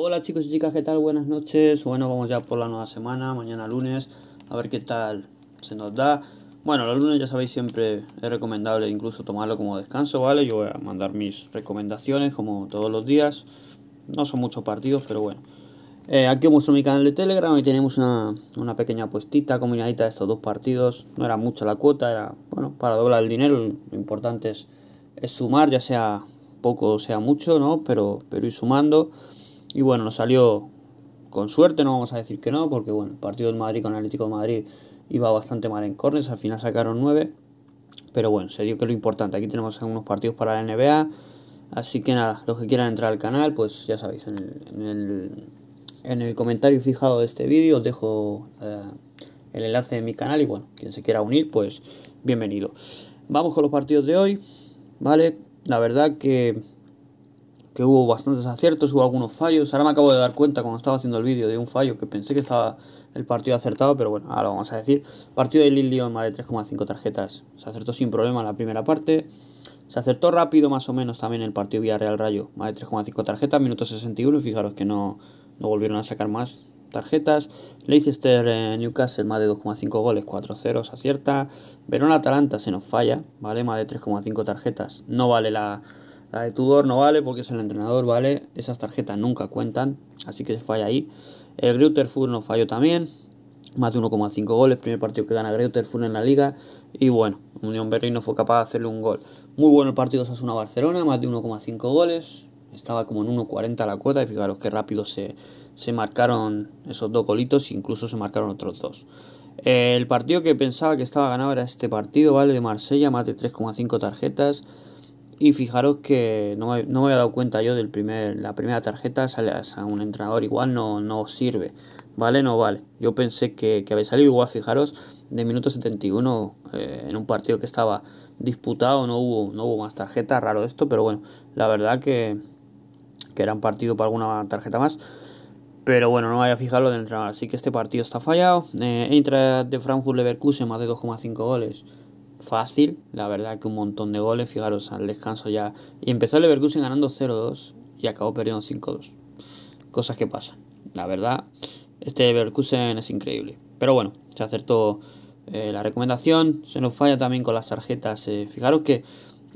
Hola chicos y chicas, ¿qué tal? Buenas noches. Bueno, vamos ya por la nueva semana, mañana lunes, a ver qué tal se nos da. Bueno, los lunes ya sabéis siempre es recomendable incluso tomarlo como descanso, ¿vale? Yo voy a mandar mis recomendaciones como todos los días. No son muchos partidos, pero bueno. Eh, aquí os muestro mi canal de Telegram y tenemos una, pequeña apuestita combinadita de estos dos partidos. No era mucha la cuota, era, bueno, para doblar el dinero. Lo importante es, es sumar, ya sea poco o sea mucho, ¿no? Pero, pero ir sumando. Y bueno, nos salió con suerte, no vamos a decir que no, porque bueno, el partido del Madrid con Atlético de Madrid iba bastante mal en córners al final sacaron 9. Pero bueno, se dio que lo importante. Aquí tenemos algunos partidos para la NBA. Así que nada, los que quieran entrar al canal, pues ya sabéis, en el, en el, comentario fijado de este vídeo os dejo eh, el enlace de mi canal y bueno, quien se quiera unir, pues bienvenido. Vamos con los partidos de hoy, ¿vale? La verdad que que hubo bastantes aciertos, hubo algunos fallos. Ahora me acabo de dar cuenta cuando estaba haciendo el vídeo de un fallo que pensé que estaba el partido acertado, pero bueno, ahora lo vamos a decir. Partido de Lille-Lyon, más de 3,5 tarjetas. Se acertó sin problema la primera parte. Se acertó rápido más o menos también el partido Vía Real rayo más de 3,5 tarjetas, minuto 61, fijaros que no, no volvieron a sacar más tarjetas. Leicester-Newcastle, eh, más de 2,5 goles, 4-0, se acierta. Verona-Atalanta se nos falla, ¿vale? Más de 3,5 tarjetas. No vale la la de Tudor no vale porque es el entrenador, ¿vale? Esas tarjetas nunca cuentan, así que se falla ahí. El Fur no falló también, más de 1,5 goles, primer partido que gana Fur en la liga. Y bueno, Unión Berlín no fue capaz de hacerle un gol. Muy bueno el partido Sasuna-Barcelona, más de 1,5 goles. Estaba como en 1,40 la cuota y fijaros qué rápido se, se marcaron esos dos golitos, incluso se marcaron otros dos. El partido que pensaba que estaba ganado era este partido, ¿vale? De Marsella, más de 3,5 tarjetas. Y fijaros que no, me había dado cuenta yo del primer, la primera tarjeta, sale a un entrenador igual, no, no sirve, ¿vale? No vale. Yo pensé que, que había salido igual, fijaros, de minuto 71 eh, en un partido que estaba disputado, no hubo, no hubo más tarjetas, raro esto, pero bueno, la verdad que, eran era un partido para alguna tarjeta más. Pero bueno, no me a fijado de del entrenador, así que este partido está fallado. Eh, entra de Frankfurt Leverkusen más de 2,5 goles fácil, la verdad que un montón de goles, fijaros, al descanso ya. Y empezó el Leverkusen ganando 0-2 y acabó perdiendo 5-2. Cosas que pasan, la verdad, este Leverkusen es increíble. Pero bueno, se acertó eh, la recomendación, se nos falla también con las tarjetas. Eh, fijaros que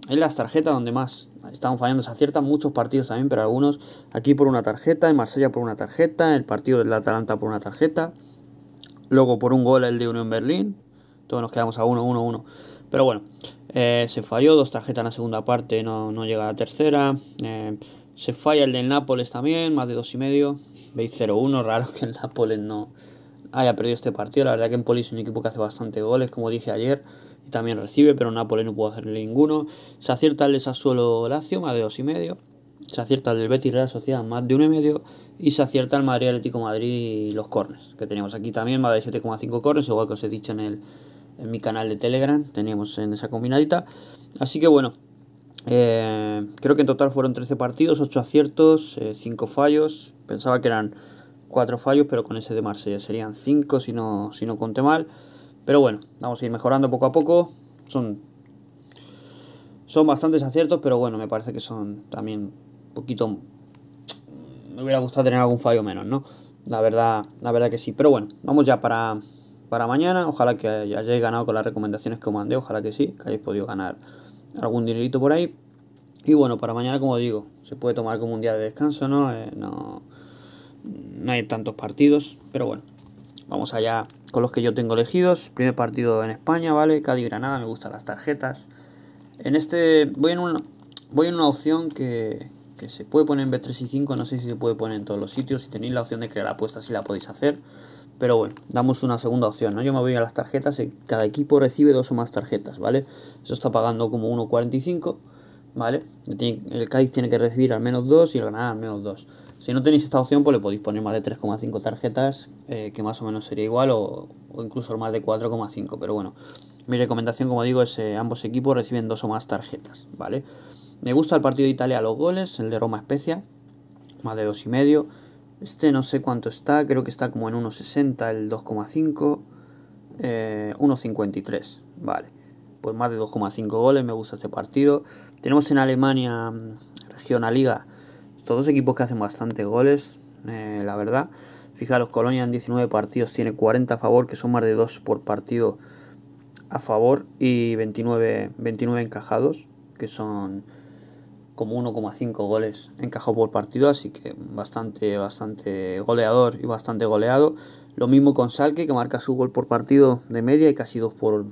en las tarjetas donde más estamos fallando. Se aciertan muchos partidos también, pero algunos aquí por una tarjeta, en Marsella por una tarjeta, el partido del Atalanta por una tarjeta, luego por un gol el de en Berlín. Todos nos quedamos a 1-1-1. Pero bueno, eh, se falló, dos tarjetas en la segunda parte, no, llega a la tercera. Eh, se falla el del Nápoles también, más de dos y medio. Veis 0-1, raro que el Nápoles no haya perdido este partido. La verdad que en Polis es un equipo que hace bastante goles, como dije ayer. Y también recibe, pero Nápoles no puede hacerle ninguno. Se acierta el de Sassuolo Lazio, más de dos y medio. Se acierta el del Betis Real Sociedad, más de uno y medio. Y se acierta el Madrid Atlético Madrid y los cornes, que tenemos aquí también, más de 7,5 cornes, igual que os he dicho en el en mi canal de Telegram, teníamos en esa combinadita. Así que bueno, eh, creo que en total fueron 13 partidos, 8 aciertos, 5 eh, fallos. Pensaba que eran 4 fallos, pero con ese de Marsella serían 5 si no, si no conté mal. Pero bueno, vamos a ir mejorando poco a poco. Son, son bastantes aciertos, pero bueno, me parece que son también un poquito... Me hubiera gustado tener algún fallo menos, ¿no? La verdad, la verdad que sí. Pero bueno, vamos ya para, para mañana. Ojalá que hayáis ganado con las recomendaciones que os mandé. Ojalá que sí, que hayáis podido ganar algún dinerito por ahí. Y bueno, para mañana, como digo, se puede tomar como un día de descanso, ¿no? Eh, no, hay tantos partidos, pero bueno, vamos allá con los que yo tengo elegidos. Primer partido en España, ¿vale? Cádiz-Granada, me gustan las tarjetas. En este, voy en una, voy en una opción que, que se puede poner en B3 y 5, no sé si se puede poner en todos los sitios. Si tenéis la opción de crear apuestas, si la podéis hacer. Pero bueno, damos una segunda opción, ¿no? Yo me voy a las tarjetas, cada equipo recibe dos o más tarjetas, ¿vale? Eso está pagando como 1.45, ¿vale? El Cádiz tiene que recibir al menos dos y el Granada al menos dos. Si no tenéis esta opción, pues le podéis poner más de 3,5 tarjetas, eh, que más o menos sería igual, o, incluso más de 4,5. Pero bueno, mi recomendación, como digo, es eh, ambos equipos reciben dos o más tarjetas, ¿vale? Me gusta el partido de Italia los goles, el de Roma Especia, más de dos y medio. Este no sé cuánto está, creo que está como en 1,60 el 2,5. 1,53, eh, vale. Pues más de 2,5 goles, me gusta este partido. Tenemos en Alemania mm, liga, estos dos equipos que hacen bastantes goles, eh, la verdad. Fijaros, Colonia en 19 partidos tiene 40 a favor, que son más de 2 por partido a favor, y 29, 29 encajados, que son como 1,5 goles encajó por partido, así que bastante, bastante goleador y bastante goleado. Lo mismo con Salke, que marca su gol por partido de media y casi 2 por,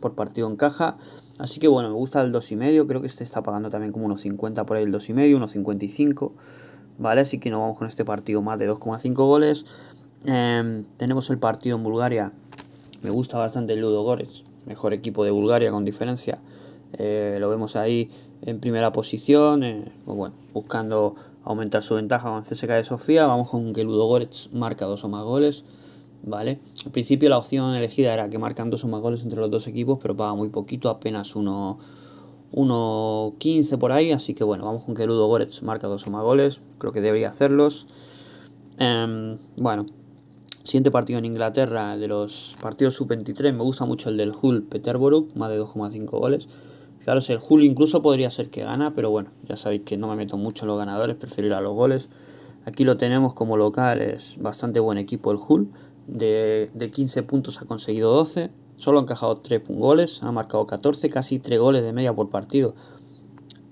por partido en caja. Así que bueno, me gusta el 2,5. Creo que este está pagando también como unos 50 por ahí el 2,5, unos 55. ¿Vale? Así que nos vamos con este partido más de 2,5 goles. Em, tenemos el partido en Bulgaria. Me gusta bastante el Ludo Goretz, mejor equipo de Bulgaria con diferencia. Eh, lo vemos ahí en primera posición, eh, pues buscando aumentar su ventaja con CSK de Sofía, vamos con que Ludo Ludogorets marca dos o más goles, ¿vale? Al principio la opción elegida era que marcan dos o más goles entre los dos equipos, pero paga muy poquito, apenas uno... 1.15 por ahí, así que bueno, vamos con que Ludo Goretz marca dos o más goles, creo que debería hacerlos. Em, bueno, siguiente partido en Inglaterra de los partidos sub-23, me gusta mucho el del Hull Peterborough, más de 2,5 goles. Fijaros, el Julio incluso podría ser que gana, pero bueno, ya sabéis que no me meto mucho en los ganadores, prefiero ir a los goles. Aquí lo tenemos como local, es bastante buen equipo el Hull. De, de 15 puntos ha conseguido 12, solo ha encajado 3 goles, ha marcado 14, casi 3 goles de media por partido.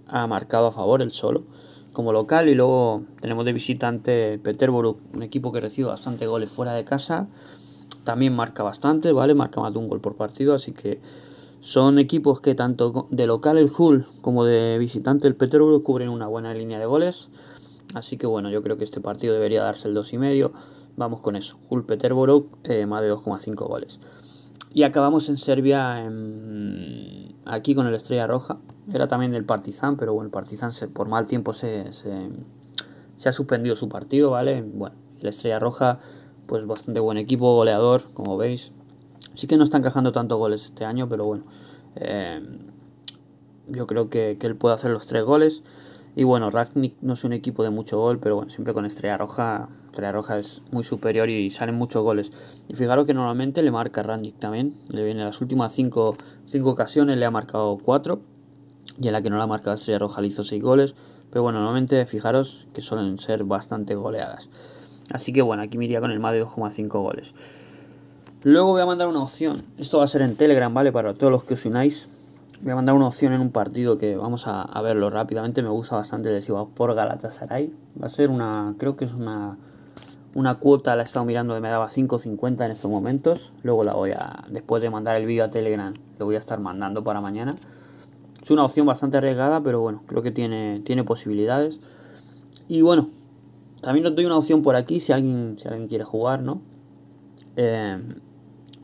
Ha marcado a favor el solo como local y luego tenemos de visitante Peterborough, un equipo que recibe bastante goles fuera de casa. También marca bastante, ¿vale? Marca más de un gol por partido, así que son equipos que tanto de local el Hull como de visitante el Peterborough cubren una buena línea de goles. Así que bueno, yo creo que este partido debería darse el 2,5. Vamos con eso. Hull Peterborough, eh, más de 2,5 goles. Y acabamos en Serbia, aquí con el Estrella Roja. Era también del Partizan, pero bueno, el Partizan por mal tiempo se, se, se ha suspendido su partido, ¿vale? Bueno, el Estrella Roja, pues bastante buen equipo, goleador, como veis, Sí que no está encajando tantos goles este año, pero bueno. Eh, yo creo que, él puede hacer los tres goles. Y bueno, Ragnik no es un equipo de mucho gol, pero bueno, siempre con Estrella Roja, Estrella Roja es muy superior y salen muchos goles. Y fijaros que normalmente le marca Ragnik también. Le viene las últimas cinco, ocasiones, le ha marcado cuatro. Y en la que no la ha marcado Estrella Roja le hizo seis goles. Pero bueno, normalmente fijaros que suelen ser bastante goleadas. Así que bueno, aquí me iría con el más de 2,5 goles. Luego voy a mandar una opción. Esto va a ser en Telegram, ¿vale? Para todos los que os unáis. Voy a mandar una opción en un partido que vamos a, verlo rápidamente. Me gusta bastante el por Galatasaray. Va a ser una, creo que es una, una cuota, la he estado mirando, que me daba 5.50 en estos momentos. Luego la voy a, después de mandar el vídeo a Telegram, lo voy a estar mandando para mañana. Es una opción bastante arriesgada, pero bueno, creo que tiene, tiene posibilidades. Y bueno, también os doy una opción por aquí si alguien, si alguien quiere jugar, ¿no? Eh,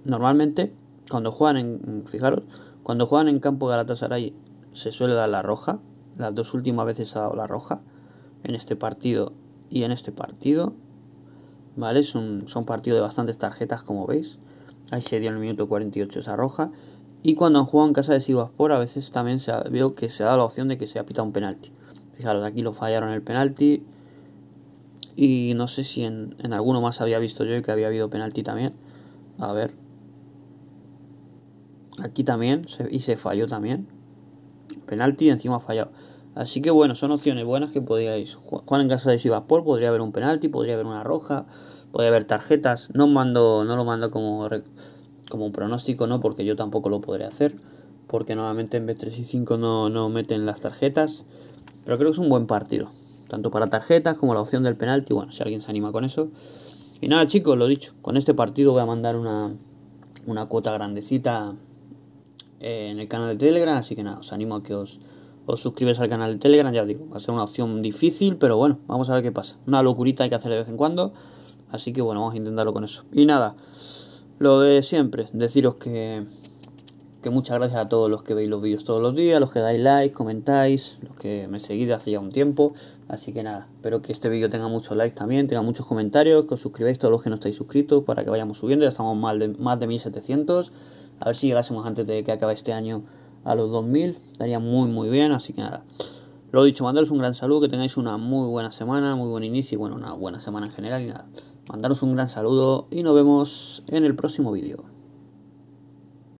Normalmente, cuando juegan en. Fijaros, cuando juegan en campo Galatasaray se suele dar la roja. Las dos últimas veces ha dado la roja. En este partido y en este partido. ¿Vale? son partidos de bastantes tarjetas, como veis. Ahí se dio en el minuto 48 esa roja. Y cuando han jugado en casa de Sivaspor, a veces también se ha, veo que se dado la opción de que se ha pitado un penalti. Fijaros, aquí lo fallaron el penalti. Y no sé si en, en alguno más había visto yo que había habido penalti también. A ver, Aquí también, y se falló también. Penalti encima ha fallado. Así que bueno, son opciones buenas que podíais Juan en casa de por Podría haber un penalti, podría haber una roja, podría haber tarjetas. No, mando, no lo mando como, como un pronóstico, no, porque yo tampoco lo podré hacer. Porque normalmente en vez 3 y 5 no, no meten las tarjetas. Pero creo que es un buen partido. Tanto para tarjetas como la opción del penalti. Bueno, si alguien se anima con eso. Y nada chicos, lo dicho. Con este partido voy a mandar una, una cuota grandecita eh, en el canal de Telegram, así que nada, os animo a que os, os suscribáis al canal de Telegram, ya os digo, va a ser una opción difícil, pero bueno, vamos a ver qué pasa. Una locurita hay que hacer de vez en cuando, así que bueno, vamos a intentarlo con eso. Y nada, lo de siempre, deciros que, que muchas gracias a todos los que veis los vídeos todos los días, los que dais like, comentáis, los que me seguís de hace ya un tiempo. Así que nada, espero que este vídeo tenga muchos likes también, tenga muchos comentarios, que os suscribáis todos los que no estáis suscritos para que vayamos subiendo. Ya estamos más de, más de 1700. A ver si llegásemos antes de que acabe este año a los 2000. Estaría muy, muy bien. Así que nada. Lo dicho, mandaros un gran saludo, que tengáis una muy buena semana, muy buen inicio y bueno, una buena semana en general y nada. Mandaros un gran saludo y nos vemos en el próximo vídeo.